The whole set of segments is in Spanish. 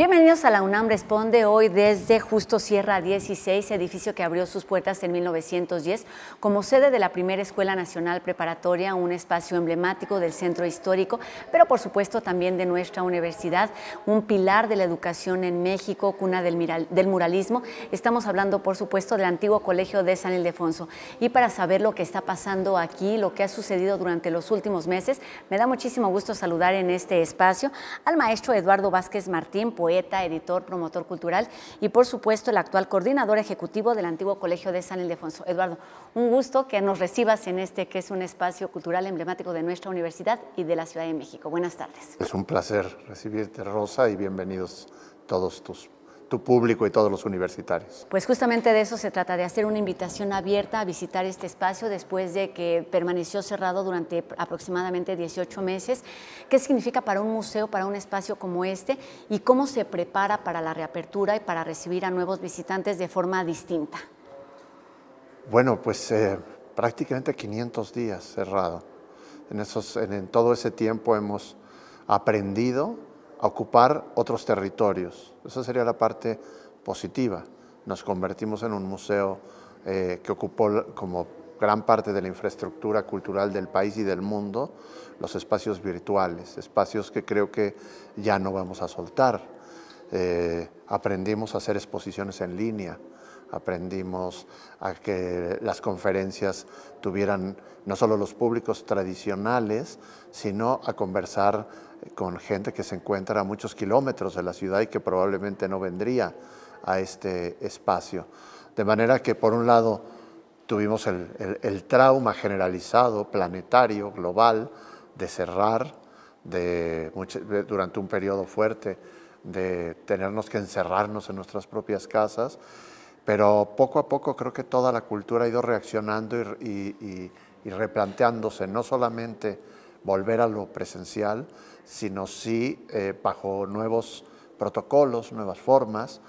Bienvenidos a la UNAM Responde hoy desde justo Sierra 16, edificio que abrió sus puertas en 1910 como sede de la primera Escuela Nacional Preparatoria, un espacio emblemático del centro histórico, pero por supuesto también de nuestra universidad, un pilar de la educación en México, cuna del, muralismo. Estamos hablando por supuesto del antiguo Colegio de San Ildefonso. Y para saber lo que está pasando aquí, lo que ha sucedido durante los últimos meses, me da muchísimo gusto saludar en este espacio al maestro Eduardo Vázquez Martín, poeta, editor, promotor cultural y por supuesto el actual coordinador ejecutivo del antiguo Colegio de San Ildefonso. Eduardo, un gusto que nos recibas en este que es un espacio cultural emblemático de nuestra universidad y de la Ciudad de México. Buenas tardes. Es un placer recibirte, Rosa, y bienvenidos todos tus tu público y todos los universitarios. Pues justamente de eso se trata, de hacer una invitación abierta a visitar este espacio después de que permaneció cerrado durante aproximadamente 18 meses. ¿Qué significa para un museo, para un espacio como este y cómo se prepara para la reapertura y para recibir a nuevos visitantes de forma distinta? Bueno, pues eh, prácticamente 500 días cerrado. En, esos, en todo ese tiempo hemos aprendido ocupar otros territorios. Esa sería la parte positiva. Nos convertimos en un museo eh, que ocupó como gran parte de la infraestructura cultural del país y del mundo los espacios virtuales, espacios que creo que ya no vamos a soltar eh, aprendimos a hacer exposiciones en línea, aprendimos a que las conferencias tuvieran no solo los públicos tradicionales, sino a conversar con gente que se encuentra a muchos kilómetros de la ciudad y que probablemente no vendría a este espacio. De manera que, por un lado, tuvimos el, trauma generalizado, planetario, global, de cerrar durante un periodo fuerte de tenernos que encerrarnos en nuestras propias casas, pero poco a poco creo que toda la cultura ha ido reaccionando y, replanteándose, no solamente volver a lo presencial, sino sí eh, bajo nuevos protocolos, nuevas formas.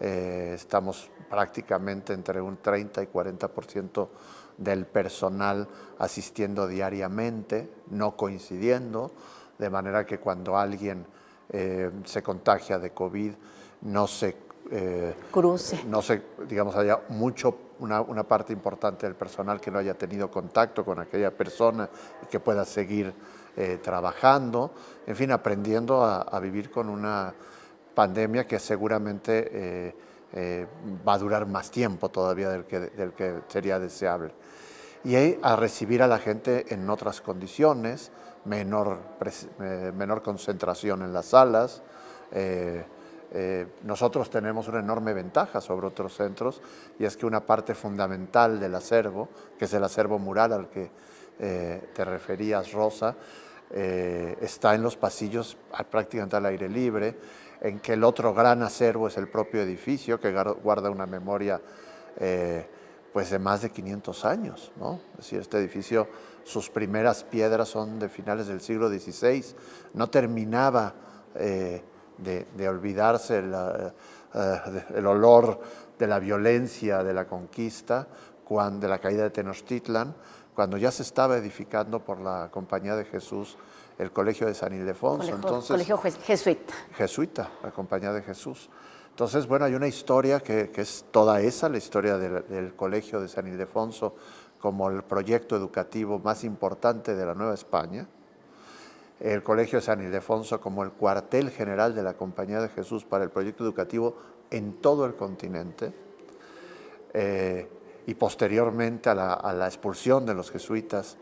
Eh, estamos prácticamente entre un 30 y 40% del personal asistiendo diariamente, no coincidiendo, de manera que cuando alguien eh, se contagia de COVID, no se... Eh, cruce. No se, digamos, haya mucho, una, una, parte importante del personal que no haya tenido contacto con aquella persona y que pueda seguir eh, trabajando, en fin, aprendiendo a, a, vivir con una pandemia que seguramente va a durar más tiempo todavía del que, del que sería deseable. Y a recibir a la gente en otras condiciones, menor, eh, menor concentración en las salas. Eh, eh, nosotros tenemos una enorme ventaja sobre otros centros y es que una parte fundamental del acervo, que es el acervo mural al que te referías, Rosa, está en los pasillos prácticamente al aire libre, en que el otro gran acervo es el propio edificio, que guarda una memoria pues de más de 500 años. ¿no? Es decir, este edificio sus primeras piedras son de finales del siglo XVI, no terminaba eh, de, olvidarse eh, el olor de la violencia de la conquista, cuando, de la caída de Tenochtitlan, cuando ya se estaba edificando por la Compañía de Jesús el Colegio de San Ildefonso. Entonces, colegio jesuita. Jesuita, la Compañía de Jesús. Entonces, bueno, hay una historia que, es toda esa, la historia del, del Colegio de San Ildefonso como el proyecto educativo más importante de la Nueva España, el Colegio San Ildefonso como el cuartel general de la Compañía de Jesús para el proyecto educativo en todo el continente, eh, y posteriormente a la, expulsión de los jesuitas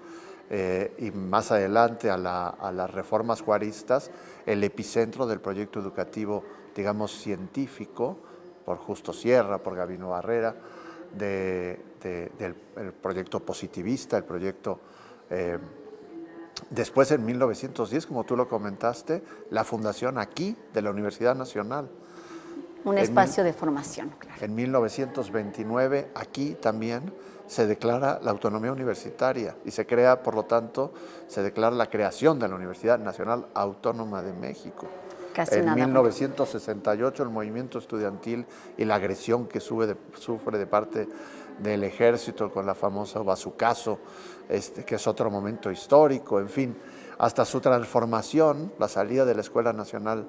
eh, y más adelante a, a, las reformas juaristas, el epicentro del proyecto educativo, digamos, científico, por Justo Sierra, por Gabino Barrera, del proyecto positivista, el proyecto... Eh, después, en 1910, como tú lo comentaste, la fundación aquí de la Universidad Nacional. Un espacio de formación, claro. En 1929, aquí también se declara la autonomía universitaria y se crea, por lo tanto, se declara la creación de la Universidad Nacional Autónoma de México en 1968 el movimiento estudiantil y la agresión que sufre de parte del ejército con la famosa bazucazo, este, que es otro momento histórico, en fin, hasta su transformación, la salida de la Escuela Nacional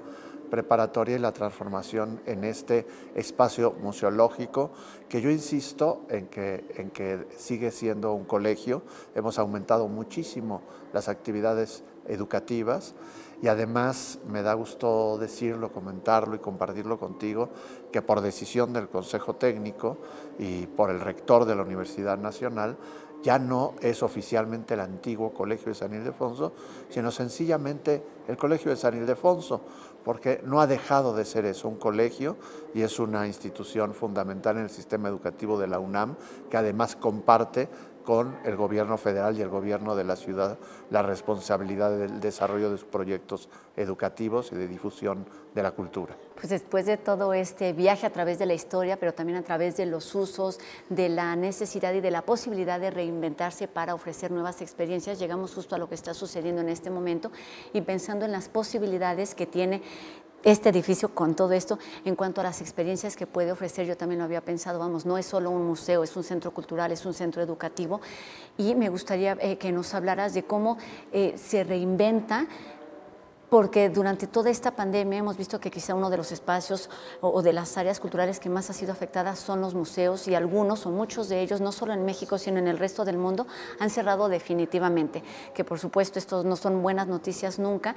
Preparatoria y la transformación en este espacio museológico, que yo insisto en que sigue siendo un colegio, hemos aumentado muchísimo las actividades educativas y además me da gusto decirlo, comentarlo y compartirlo contigo, que por decisión del Consejo Técnico y por el rector de la Universidad Nacional, ya no es oficialmente el antiguo Colegio de San Ildefonso, sino sencillamente el Colegio de San Ildefonso, porque no ha dejado de ser eso, un colegio y es una institución fundamental en el sistema educativo de la UNAM, que además comparte con el gobierno federal y el gobierno de la ciudad la responsabilidad del desarrollo de sus proyectos educativos y de difusión de la cultura. Pues después de todo este viaje a través de la historia, pero también a través de los usos, de la necesidad y de la posibilidad de reinventarse para ofrecer nuevas experiencias, llegamos justo a lo que está sucediendo en este momento y pensando en las posibilidades que tiene este edificio con todo esto. En cuanto a las experiencias que puede ofrecer, yo también lo había pensado, vamos, no es solo un museo, es un centro cultural, es un centro educativo y me gustaría eh, que nos hablaras de cómo eh, se reinventa porque durante toda esta pandemia hemos visto que quizá uno de los espacios o, de las áreas culturales que más ha sido afectada son los museos y algunos o muchos de ellos, no solo en México, sino en el resto del mundo, han cerrado definitivamente, que por supuesto estos no son buenas noticias nunca,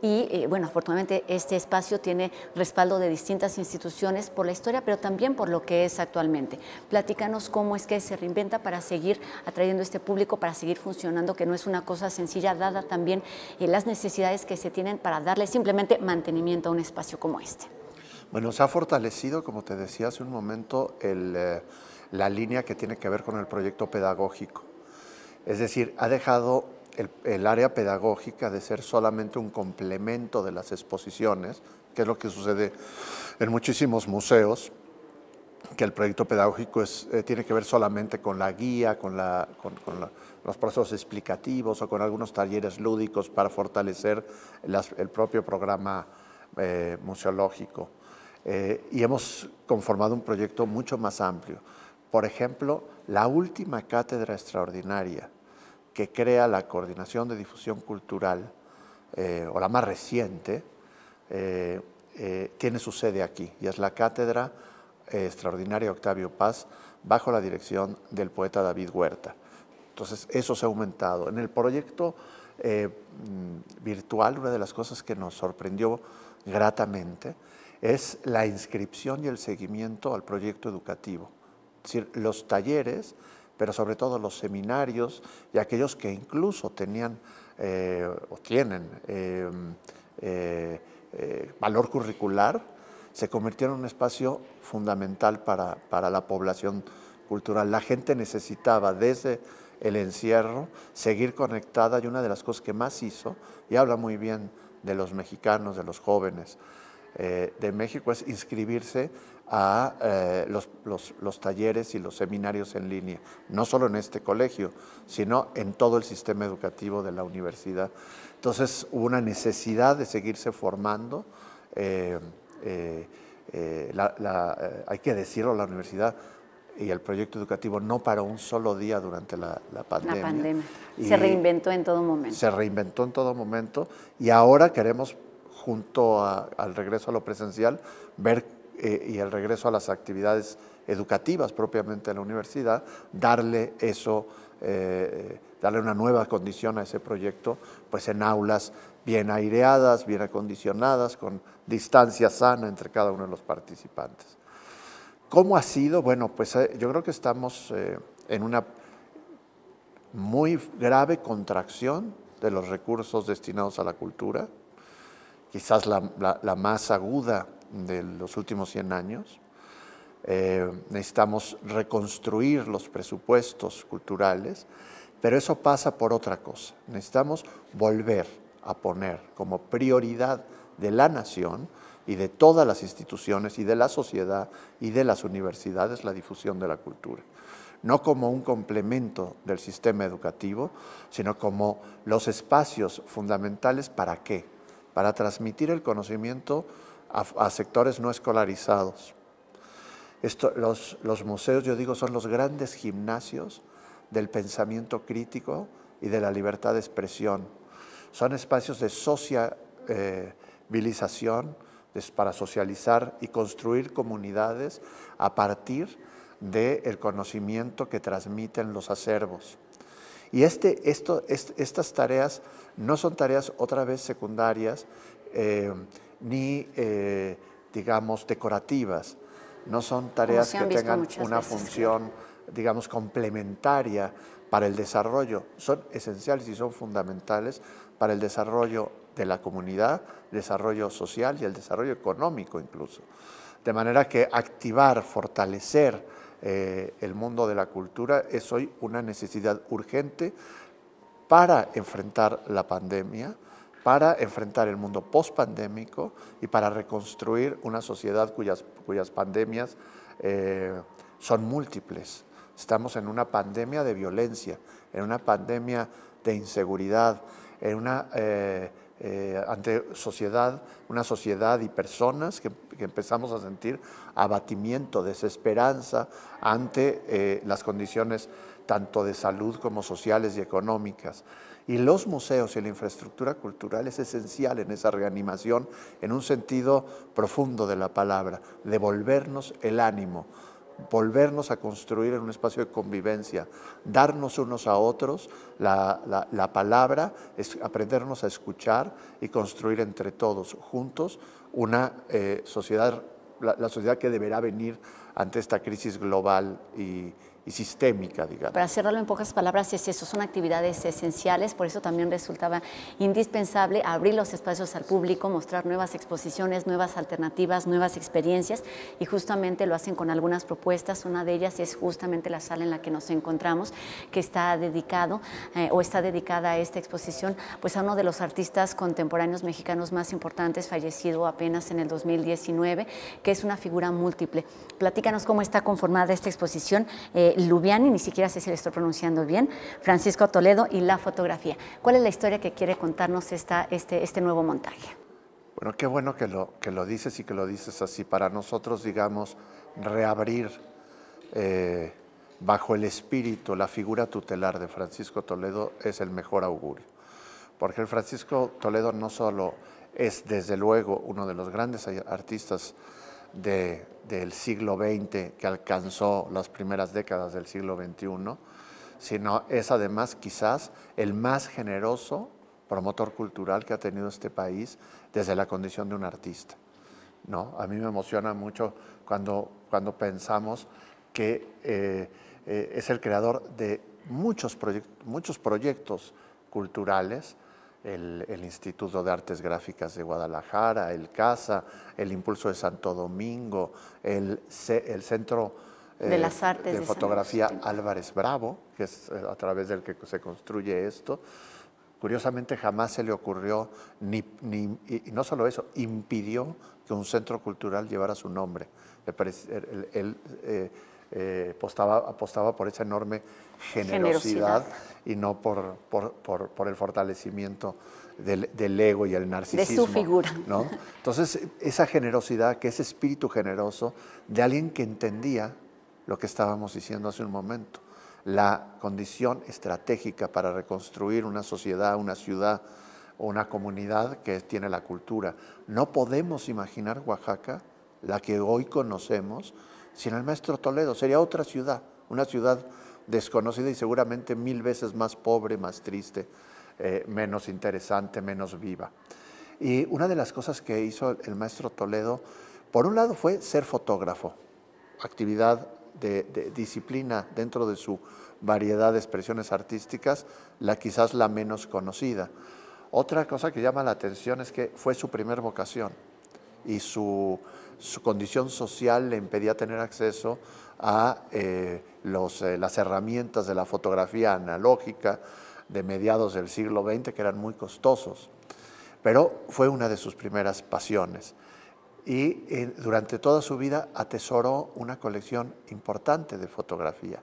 y eh, bueno, afortunadamente este espacio tiene respaldo de distintas instituciones por la historia, pero también por lo que es actualmente. Platícanos cómo es que se reinventa para seguir atrayendo este público, para seguir funcionando, que no es una cosa sencilla, dada también eh, las necesidades que se tienen para darle simplemente mantenimiento a un espacio como este. Bueno, se ha fortalecido, como te decía hace un momento, eh, la línea que tiene que ver con el proyecto pedagógico. Es decir, ha dejado el, área pedagógica de ser solamente un complemento de las exposiciones, que es lo que sucede en muchísimos museos, que el proyecto pedagógico eh, tiene que ver solamente con la guía, con, los procesos explicativos o con algunos talleres lúdicos para fortalecer el propio programa eh, museológico. Eh, y hemos conformado un proyecto mucho más amplio. Por ejemplo, la última cátedra extraordinaria que crea la Coordinación de Difusión Cultural, eh, o la más reciente, eh, eh, tiene su sede aquí y es la Cátedra Extraordinaria Octavio Paz bajo la dirección del poeta David Huerta. Entonces, eso se ha aumentado. En el proyecto mm, virtual, una de las cosas que nos sorprendió gratamente es la inscripción y el seguimiento al proyecto educativo. Es decir, los talleres pero sobre todo los seminarios y aquellos que incluso tenían eh, o tienen eh, eh, valor curricular, se convirtieron en un espacio fundamental para, para la población cultural. La gente necesitaba desde el encierro, seguir conectada y una de las cosas que más hizo, y habla muy bien de los mexicanos, de los jóvenes, eh, de México es inscribirse a eh, los, talleres y los seminarios en línea, no solo en este colegio, sino en todo el sistema educativo de la universidad. Entonces hubo una necesidad de seguirse formando. Eh, hay que decirlo, la universidad y el proyecto educativo no paró un solo día durante la, pandemia. La pandemia. se reinventó en todo momento. Se reinventó en todo momento y ahora queremos junto al regreso a lo presencial, ver eh, y el regreso a las actividades educativas propiamente en la universidad, darle eso, eh, eh, darle una nueva condición a ese proyecto, pues en aulas bien aireadas, bien acondicionadas, con distancia sana entre cada uno de los participantes. ¿Cómo ha sido? Bueno, pues yo creo que estamos en una muy grave contracción de los recursos destinados a la cultura quizás la, más aguda de los últimos 100 años. Eh, necesitamos reconstruir los presupuestos culturales, pero eso pasa por otra cosa. Necesitamos volver a poner como prioridad de la nación y de todas las instituciones y de la sociedad y de las universidades la difusión de la cultura. No como un complemento del sistema educativo, sino como los espacios fundamentales para qué, para transmitir el conocimiento a, sectores no escolarizados. los, museos, yo digo, son los grandes gimnasios del pensamiento crítico y de la libertad de expresión. Son espacios de sociabilización eh, para socializar y construir comunidades a partir del conocimiento que transmiten los acervos. Y este, esto, estas tareas no son tareas otra vez secundarias eh, ni, eh, digamos, decorativas. No son tareas que tengan una función, digamos, complementaria para el desarrollo. Son esenciales y son fundamentales para el desarrollo de la comunidad, desarrollo social y el desarrollo económico incluso. De manera que activar, fortalecer eh, el mundo de la cultura es hoy una necesidad urgente para enfrentar la pandemia, para enfrentar el mundo post y para reconstruir una sociedad cuyas, pandemias eh, son múltiples. Estamos en una pandemia de violencia, en una pandemia de inseguridad, en una eh, eh, ante sociedad, una sociedad y personas que, empezamos a sentir abatimiento, desesperanza ante eh, las condiciones tanto de salud como sociales y económicas. Y los museos y la infraestructura cultural es esencial en esa reanimación, en un sentido profundo de la palabra, devolvernos el ánimo, volvernos a construir en un espacio de convivencia, darnos unos a otros la, palabra, es aprendernos a escuchar y construir entre todos, juntos, una eh, sociedad, la, la, sociedad que deberá venir ante esta crisis global y, y sistémica, digamos. Para cerrarlo en pocas palabras, es eso, son actividades esenciales, por eso también resultaba indispensable abrir los espacios al público, mostrar nuevas exposiciones, nuevas alternativas, nuevas experiencias, y justamente lo hacen con algunas propuestas, una de ellas es justamente la sala en la que nos encontramos, que está dedicado eh, o está dedicada a esta exposición, pues a uno de los artistas contemporáneos mexicanos más importantes, fallecido apenas en el 2019, que es una figura múltiple. Platícanos cómo está conformada esta exposición, eh, Lubiani, ni siquiera sé si le estoy pronunciando bien, Francisco Toledo y la fotografía. ¿Cuál es la historia que quiere contarnos este, este nuevo montaje? Bueno, qué bueno que lo, que lo dices y que lo dices así. Para nosotros, digamos, reabrir eh, bajo el espíritu la figura tutelar de Francisco Toledo es el mejor augurio. Porque el Francisco Toledo no solo es, desde luego, uno de los grandes artistas de del siglo XX que alcanzó las primeras décadas del siglo XXI, sino es además quizás el más generoso promotor cultural que ha tenido este país desde la condición de un artista. ¿no? A mí me emociona mucho cuando, cuando pensamos que eh, eh, es el creador de muchos, muchos proyectos culturales, el, Instituto de Artes Gráficas de Guadalajara, el CASA, el Impulso de Santo Domingo, el, el Centro de, eh, Fotografía Álvarez Bravo, que es eh, a través del que se construye esto. Curiosamente jamás se le ocurrió, ni, y no solo eso, impidió que un centro cultural llevara su nombre. Eh, eh, apostaba, por esa enorme generosidad, y no por, por, el fortalecimiento del, del, ego y el narcisismo. De su figura. ¿no? Entonces, esa generosidad, que ese espíritu generoso de alguien que entendía lo que estábamos diciendo hace un momento, la condición estratégica para reconstruir una sociedad, una ciudad, una comunidad que tiene la cultura. No podemos imaginar Oaxaca, la que hoy conocemos, sin el maestro Toledo. Sería otra ciudad, una ciudad desconocida y seguramente mil veces más pobre, más triste, eh, menos interesante, menos viva. Y una de las cosas que hizo el maestro Toledo, por un lado fue ser fotógrafo, actividad de, de, disciplina dentro de su variedad de expresiones artísticas, la quizás la menos conocida. Otra cosa que llama la atención es que fue su primer vocación y su su condición social le impedía tener acceso a eh, eh, las herramientas de la fotografía analógica de mediados del siglo XX, que eran muy costosos. Pero fue una de sus primeras pasiones. Y eh, durante toda su vida atesoró una colección importante de fotografía.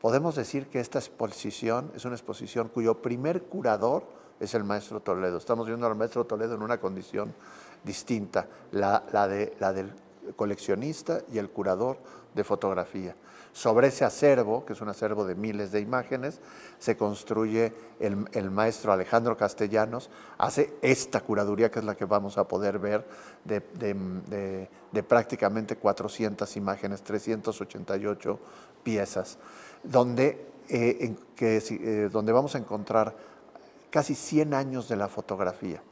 Podemos decir que esta exposición es una exposición cuyo primer curador es el maestro Toledo. Estamos viendo al maestro Toledo en una condición distinta, la, de, la del coleccionista y el curador de fotografía. Sobre ese acervo, que es un acervo de miles de imágenes, se construye el, maestro Alejandro Castellanos, hace esta curaduría que es la que vamos a poder ver de, prácticamente 400 imágenes, 388 piezas, donde, eh, que, eh, donde vamos a encontrar casi 100 años de la fotografía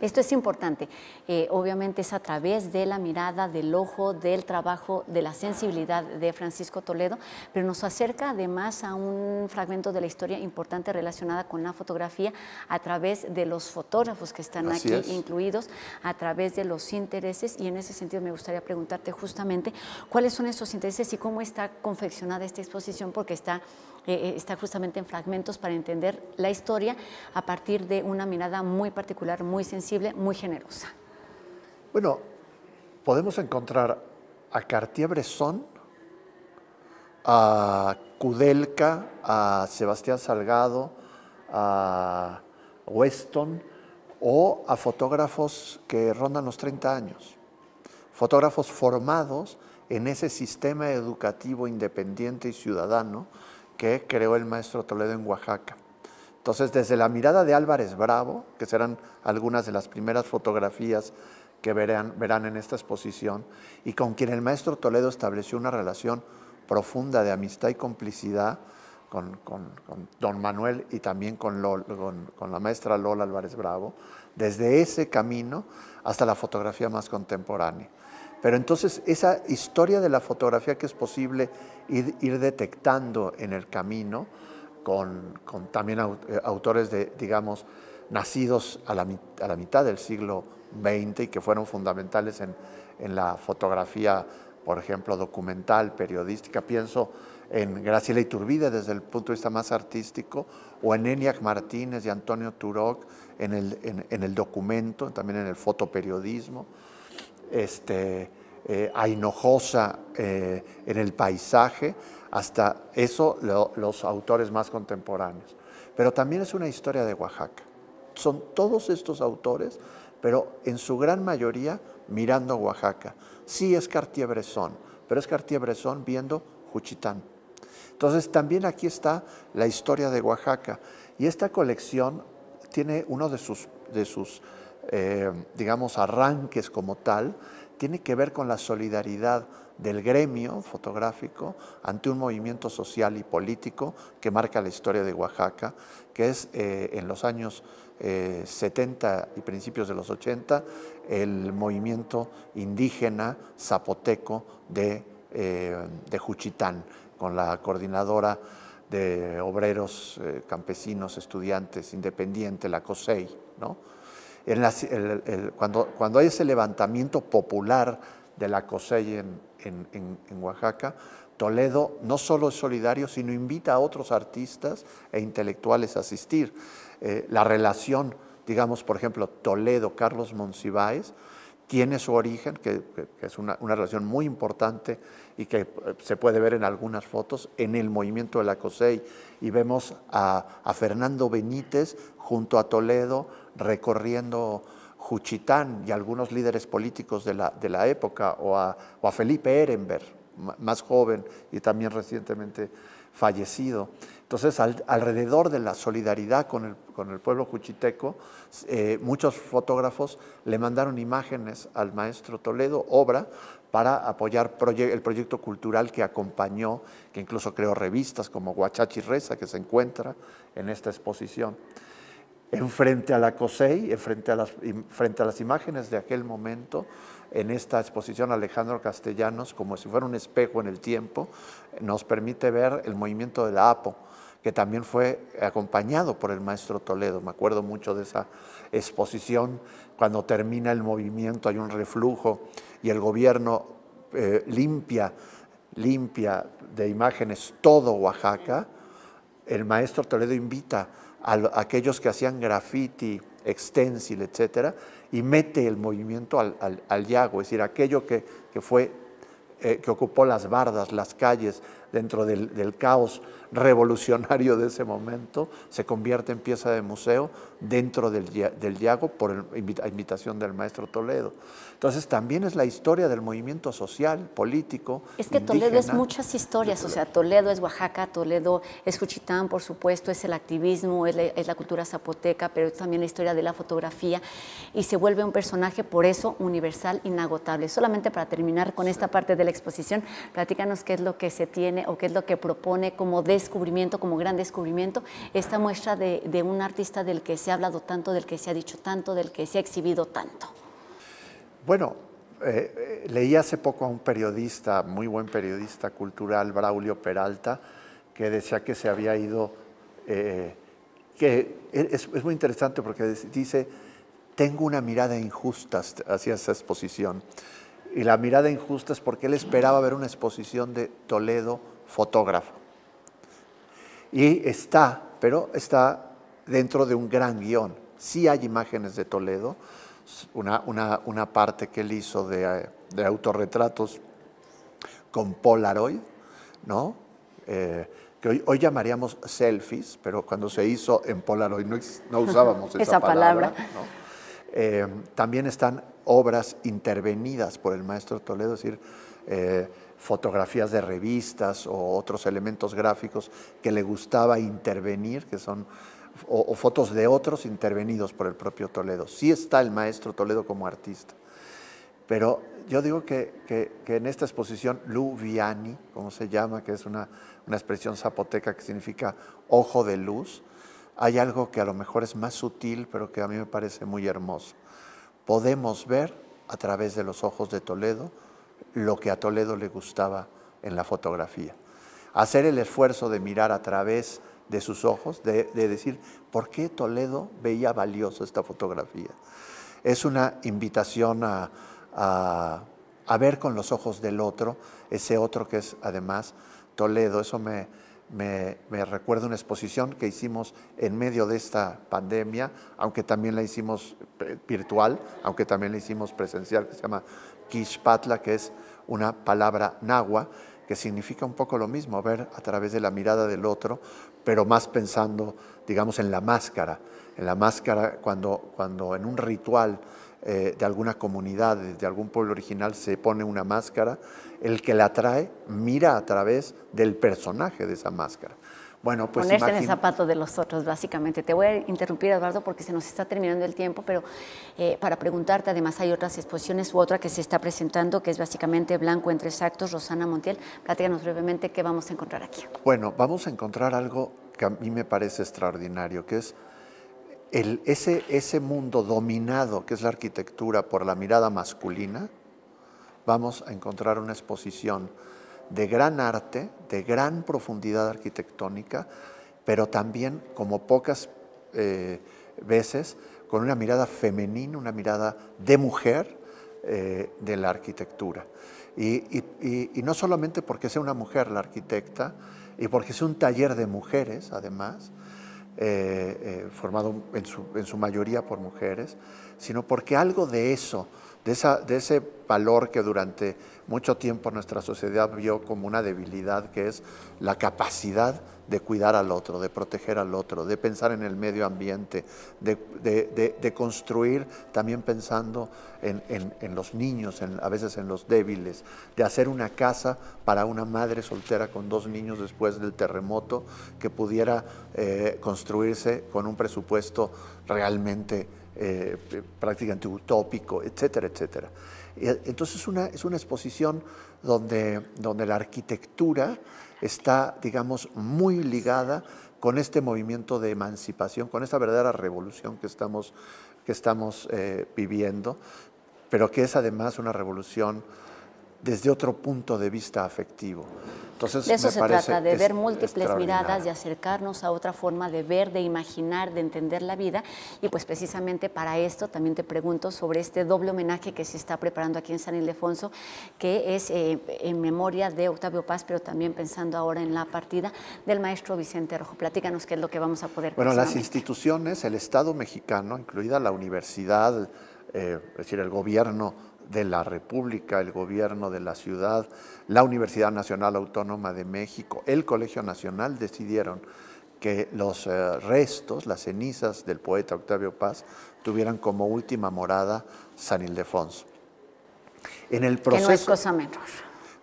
esto es importante. Eh, obviamente es a través de la mirada, del ojo, del trabajo, de la sensibilidad de Francisco Toledo, pero nos acerca además a un fragmento de la historia importante relacionada con la fotografía a través de los fotógrafos que están aquí incluidos, a través de los intereses. Y en ese sentido me gustaría preguntarte justamente cuáles son esos intereses y cómo está confeccionada esta exposición, porque está eh, eh, está justamente en fragmentos para entender la historia a partir de una mirada muy particular, muy sensible, muy generosa. Bueno, podemos encontrar a Cartier-Bresson, a Kudelka, a Sebastián Salgado, a Weston o a fotógrafos que rondan los 30 años, fotógrafos formados en ese sistema educativo independiente y ciudadano que creó el maestro Toledo en Oaxaca. Entonces, desde la mirada de Álvarez Bravo, que serán algunas de las primeras fotografías que verán, verán en esta exposición, y con quien el maestro Toledo estableció una relación profunda de amistad y complicidad con, don Manuel y también con, la maestra Lola Álvarez Bravo, desde ese camino hasta la fotografía más contemporánea. Pero entonces esa historia de la fotografía que es posible ir, detectando en el camino, con, también eh, autores de, digamos, nacidos a la, mitad del siglo XX y que fueron fundamentales en, la fotografía, por ejemplo, documental, periodística. Pienso en Graciela Iturbide desde el punto de vista más artístico, o en Eniac Martínez y Antonio Turok en el documento, también en el fotoperiodismo este, eh, eh, en el paisaje, hasta eso los autores más contemporáneos. Pero también es una historia de Oaxaca. Son todos estos autores, pero en su gran mayoría mirando Oaxaca. Sí es Cartier-Bresson, pero es Cartier-Bresson viendo Juchitán. Entonces también aquí está la historia de Oaxaca. Y esta colección tiene uno de sus, de sus eh, digamos, arranques como tal, tiene que ver con la solidaridad del gremio fotográfico ante un movimiento social y político que marca la historia de Oaxaca, que es eh, en los años 70 eh, y principios de los 80 el movimiento indígena zapoteco de, de Juchitán, con la coordinadora de obreros, campesinos, estudiantes, independiente, la COSEI, ¿no? cuando, hay ese levantamiento popular de la COSEI en, Oaxaca, Toledo no solo es solidario, sino invita a otros artistas e intelectuales a asistir. Eh, la relación, digamos, por ejemplo, Toledo-Carlos Monsiváis tiene su origen, que, es una, relación muy importante y que eh, se puede ver en algunas fotos, en el movimiento de la COSEI. Y vemos a Fernando Benítez junto a Toledo, recorriendo Juchitán y algunos líderes políticos de la, de la época, o a, Felipe Ehrenberg, más joven y también recientemente fallecido. Entonces, alrededor de la solidaridad con el, pueblo juchiteco, eh, muchos fotógrafos le mandaron imágenes al maestro Toledo, obra, para apoyar el proyecto cultural que acompañó, que incluso creó revistas como Guachachi Reza, que se encuentra en esta exposición enfrente a la COSEI, frente a, las, enfrente a las imágenes de aquel momento, en esta exposición Alejandro Castellanos, como si fuera un espejo en el tiempo, nos permite ver el movimiento de la APO, que también fue acompañado por el maestro Toledo. Me acuerdo mucho de esa exposición, cuando termina el movimiento hay un reflujo y el gobierno eh, limpia, limpia de imágenes todo Oaxaca, el maestro Toledo invita a aquellos que hacían graffiti, extensil, etc., y mete el movimiento al, al, yago, es decir, aquello que, fue, eh, que ocupó las bardas, las calles, dentro del, del caos, revolucionario de ese momento, se convierte en pieza de museo dentro del, del Yago por invitación del maestro Toledo. Entonces también es la historia del movimiento social, político. Es que Toledo es muchas historias, o sea, Toledo es Oaxaca, Toledo es Cuchitán, por supuesto, es el activismo, es la, cultura zapoteca, pero también la historia de la fotografía y se vuelve un personaje, por eso, universal, inagotable. Solamente para terminar con esta parte de la exposición, platícanos qué es lo que se tiene o qué es lo que propone como de descubrimiento, como gran descubrimiento, esta muestra de, un artista del que se ha hablado tanto, del que se ha dicho tanto, del que se ha exhibido tanto. Bueno, eh, leí hace poco a un periodista, muy buen periodista cultural, Braulio Peralta, que decía que se había ido, eh, que e, es, muy interesante porque dice, tengo una mirada injusta hacia esa exposición. Y la mirada injusta es porque él esperaba ver una exposición de Toledo fotógrafo y está, pero está dentro de un gran guión. Sí hay imágenes de Toledo, una, una, parte que él hizo de, autorretratos con Polaroid, ¿no? Eh, que hoy, llamaríamos selfies, pero cuando se hizo en Polaroid no, no usábamos esa, palabra. Eh, también están obras intervenidas por el maestro Toledo, es decir, eh, fotografías de revistas o otros elementos gráficos que le gustaba intervenir, que son o, fotos de otros intervenidos por el propio Toledo. Sí está el maestro Toledo como artista, pero yo digo que, en esta exposición Viani, como se llama, que es una expresión zapoteca que significa ojo de luz, hay algo que a lo mejor es más sutil, pero que a mí me parece muy hermoso. Podemos ver a través de los ojos de Toledo lo que a Toledo le gustaba en la fotografía. Hacer el esfuerzo de mirar a través de sus ojos, de, decir, ¿por qué Toledo veía valioso esta fotografía? Es una invitación a, ver con los ojos del otro, ese otro que es además Toledo. Eso me, me, recuerda una exposición que hicimos en medio de esta pandemia, aunque también la hicimos eh, virtual, aunque también la hicimos presencial, que se llama kishpatla, que es una palabra nahua, que significa un poco lo mismo, ver a través de la mirada del otro, pero más pensando, digamos, en la máscara, en la máscara cuando, cuando en un ritual eh, de alguna comunidad, de algún pueblo original, se pone una máscara, el que la trae mira a través del personaje de esa máscara. Bueno, pues ponerse en el zapato de los otros, básicamente. Te voy a interrumpir, Eduardo, porque se nos está terminando el tiempo, pero eh, para preguntarte, además hay otras exposiciones u otra que se está presentando, que es básicamente Blanco entre Actos, Rosana Montiel. Platícanos brevemente qué vamos a encontrar aquí. Bueno, vamos a encontrar algo que a mí me parece extraordinario, que es el, ese, ese mundo dominado, que es la arquitectura, por la mirada masculina. Vamos a encontrar una exposición de gran arte, de gran profundidad arquitectónica, pero también, como pocas eh, veces, con una mirada femenina, una mirada de mujer eh, de la arquitectura. Y, no solamente porque sea una mujer la arquitecta, y porque sea un taller de mujeres, además, eh, formado en su, mayoría por mujeres, sino porque algo de eso, de ese valor que durante mucho tiempo nuestra sociedad vio como una debilidad, que es la capacidad de cuidar al otro, de proteger al otro, de pensar en el medio ambiente, de, construir también pensando en, los niños, a veces en los débiles, de hacer una casa para una madre soltera con dos niños después del terremoto que pudiera eh, construirse con un presupuesto realmente eh, prácticamente utópico, etcétera, etcétera. E, entonces una, es una exposición donde, la arquitectura está, digamos, muy ligada con este movimiento de emancipación, con esta verdadera revolución que estamos, que estamos eh, viviendo, pero que es además una revolución desde otro punto de vista afectivo. Entonces, de eso se trata, de ver múltiples miradas, de acercarnos a otra forma de ver, de imaginar, de entender la vida. Y pues precisamente para esto también te pregunto sobre este doble homenaje que se está preparando aquí en San Ildefonso, que es eh, en memoria de Octavio Paz, pero también pensando ahora en la partida del maestro Vicente Rojo. Platícanos qué es lo que vamos a poder. Bueno, las instituciones, el Estado mexicano, incluida la universidad, eh, es decir, el gobierno de la República, el gobierno de la ciudad, la Universidad Nacional Autónoma de México, el Colegio Nacional decidieron que los eh, restos, las cenizas del poeta Octavio Paz tuvieran como última morada San Ildefonso. En el proceso, que no es cosa menor.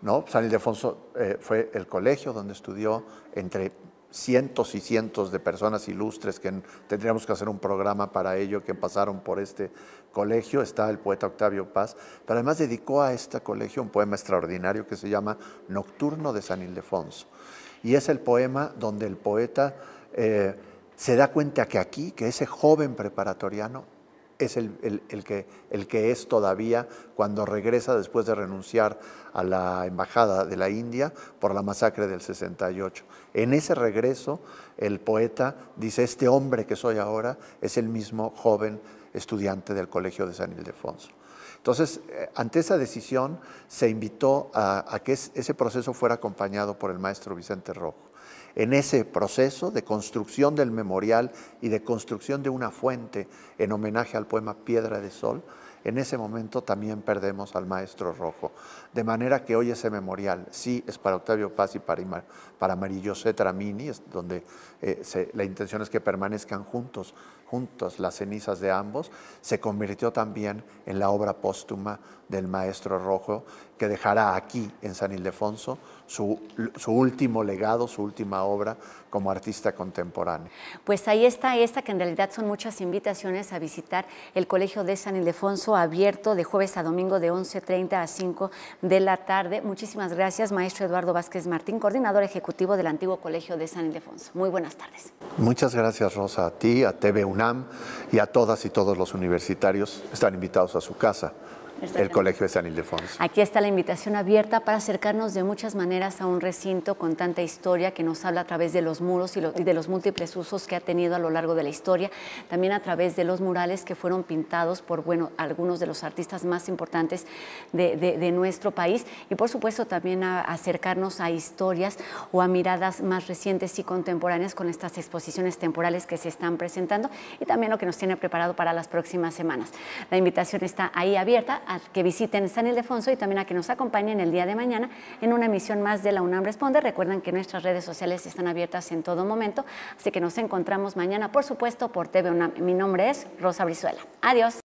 No, San Ildefonso eh, fue el colegio donde estudió entre cientos y cientos de personas ilustres que tendríamos que hacer un programa para ello, que pasaron por este colegio. Está el poeta Octavio Paz, pero además dedicó a este colegio un poema extraordinario que se llama Nocturno de San Ildefonso. Y es el poema donde el poeta eh, se da cuenta que aquí, que ese joven preparatoriano es el, que, el, que, es todavía cuando regresa después de renunciar a la embajada de la India por la masacre del 68. En ese regreso, el poeta dice, este hombre que soy ahora es el mismo joven estudiante del Colegio de San Ildefonso. Entonces, eh, ante esa decisión, se invitó a que ese proceso fuera acompañado por el maestro Vicente Rojo en ese proceso de construcción del memorial y de construcción de una fuente en homenaje al poema Piedra de Sol, en ese momento también perdemos al maestro rojo. De manera que hoy ese memorial sí es para Octavio Paz y para, para Marillo Tramini, donde eh, la intención es que permanezcan juntos, juntos las cenizas de ambos, se convirtió también en la obra póstuma del maestro Rojo, que dejará aquí en San Ildefonso su, su, último legado, su última obra como artista contemporáneo. Pues ahí está esta, que en realidad son muchas invitaciones a visitar el Colegio de San Ildefonso, abierto de jueves a domingo de 11.30 a 5 de la tarde. Muchísimas gracias, maestro Eduardo Vázquez Martín, coordinador ejecutivo del antiguo Colegio de San Ildefonso. Muy buenas tardes. Muchas gracias, Rosa, a ti, a TV UNAM y a todas y todos los universitarios están invitados a su casa el Colegio de San Ildefonso. Aquí está la invitación abierta para acercarnos de muchas maneras a un recinto con tanta historia que nos habla a través de los muros y, de los múltiples usos que ha tenido a lo largo de la historia, también a través de los murales que fueron pintados por bueno, algunos de los artistas más importantes de, nuestro país y por supuesto también acercarnos a historias o a miradas más recientes y contemporáneas con estas exposiciones temporales que se están presentando y también lo que nos tiene preparado para las próximas semanas. La invitación está ahí abierta a que visiten San Ildefonso y también a que nos acompañen el día de mañana en una emisión más de la UNAM Responde. Recuerden que nuestras redes sociales están abiertas en todo momento, así que nos encontramos mañana, por supuesto, por TV UNAM. Mi nombre es Rosa Brizuela. Adiós.